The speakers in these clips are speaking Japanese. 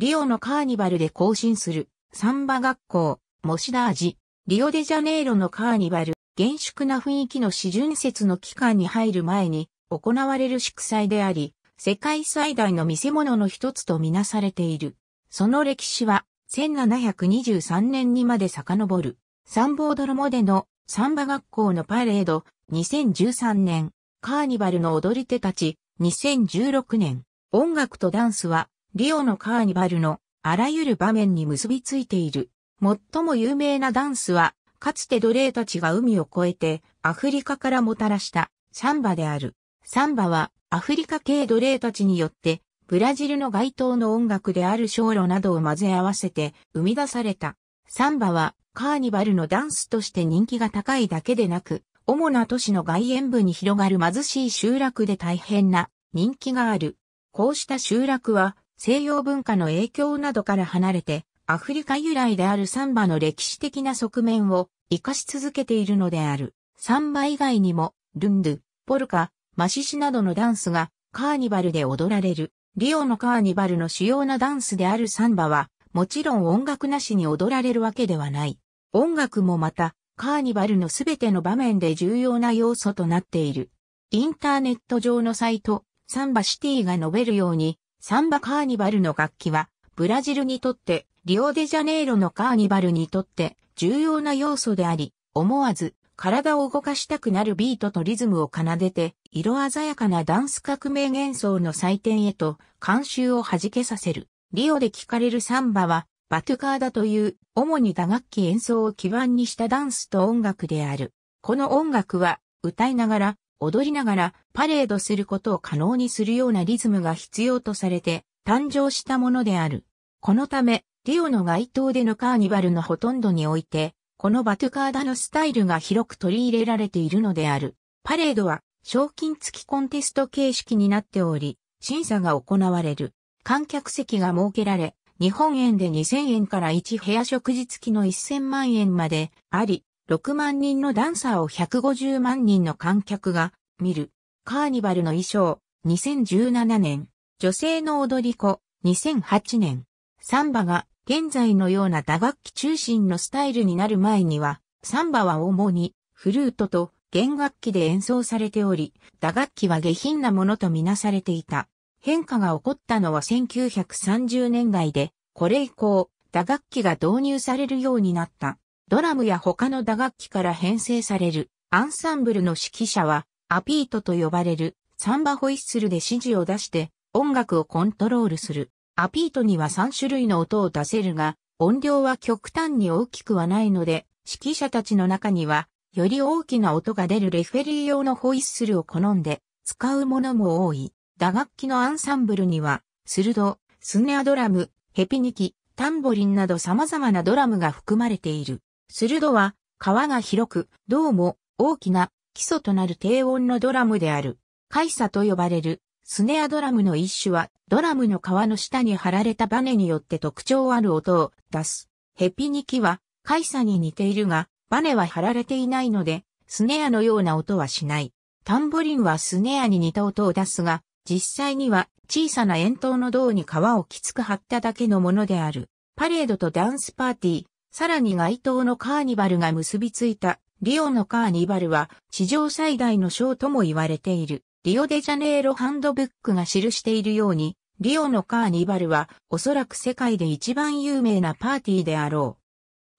リオのカーニバルで行進する、サンバ学校、モシダージ、リオデジャネイロのカーニバル、厳粛な雰囲気の始巡節の期間に入る前に行われる祝祭であり、世界最大の見せ物の一つとみなされている。その歴史は、1723年にまで遡る、サンボードロモデのサンバ学校のパレード、2013年、カーニバルの踊り手たち、2016年、音楽とダンスはリオのカーニバルのあらゆる場面に結びついている。最も有名なダンスは、かつて奴隷たちが海を越えてアフリカからもたらしたサンバである。サンバはアフリカ系奴隷たちによってブラジルの街頭の音楽である小路などを混ぜ合わせて生み出された。サンバはカーニバルのダンスとして人気が高いだけでなく、主な都市の外縁部に広がる貧しい集落で大変な人気がある。こうした集落は西洋文化の影響などから離れて、アフリカ由来であるサンバの歴史的な側面を活かし続けているのである。サンバ以外にも、ルンドゥ、ポルカ、マシシなどのダンスがカーニバルで踊られる。リオのカーニバルの主要なダンスであるサンバは、もちろん音楽なしに踊られるわけではない。音楽もまた、カーニバルのすべての場面で重要な要素となっている。インターネット上のサイト、サンバシティが述べるように、サンバカーニバルの楽器は、ブラジルにとって、リオデジャネイロのカーニバルにとって重要な要素であり、思わず体を動かしたくなるビートとリズムを奏でて、色鮮やかなダンス革命幻想の祭典へと慣習を弾けさせる。リオで聴かれるサンバは、バトゥカーダという、主に打楽器演奏を基盤にしたダンスと音楽である。この音楽は、歌いながら、踊りながらパレードすることを可能にするようなリズムが必要とされて誕生したものである。このため、リオの街頭でのカーニバルのほとんどにおいて、このバトゥカーダのスタイルが広く取り入れられているのである。パレードは賞金付きコンテスト形式になっており、審査が行われる。観客席が設けられ、日本円で2000円から1部屋食事付きの1000万円まであり、6万人のダンサーを150万人の観客が見る、カーニバルの衣装、2017年、女性の踊り子、2008年、サンバが現在のような打楽器中心のスタイルになる前には、サンバは主にフルートと弦楽器で演奏されており、打楽器は下品なものとみなされていた。変化が起こったのは1930年代で、これ以降、打楽器が導入されるようになった。ドラムや他の打楽器から編成されるアンサンブルの指揮者はアピートと呼ばれるサンバホイッスルで指示を出して音楽をコントロールする。アピートには3種類の音を出せるが、音量は極端に大きくはないので、指揮者たちの中には、より大きな音が出るレフェリー用のホイッスルを好んで使うものも多い。打楽器のアンサンブルには、スルド、スネアドラム、ヘピニキ、タンボリンなど様々なドラムが含まれている。スルドは、皮が広く、銅も大きな基礎となる低音のドラムである、カイサと呼ばれる、スネアドラムの一種は、ドラムの皮の下に貼られたバネによって特徴ある音を出す。ヘピニキは、カイサに似ているが、バネは貼られていないので、スネアのような音はしない。タンボリンはスネアに似た音を出すが、実際には小さな円筒の胴に皮をきつく貼っただけのものである。パレードとダンスパーティー、さらに街頭のカーニバルが結びついたリオのカーニバルは史上最大のショーとも言われている。リオデジャネイロハンドブックが記しているように、リオのカーニバルはおそらく世界で一番有名なパーティーであろう。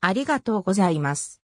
ありがとうございます。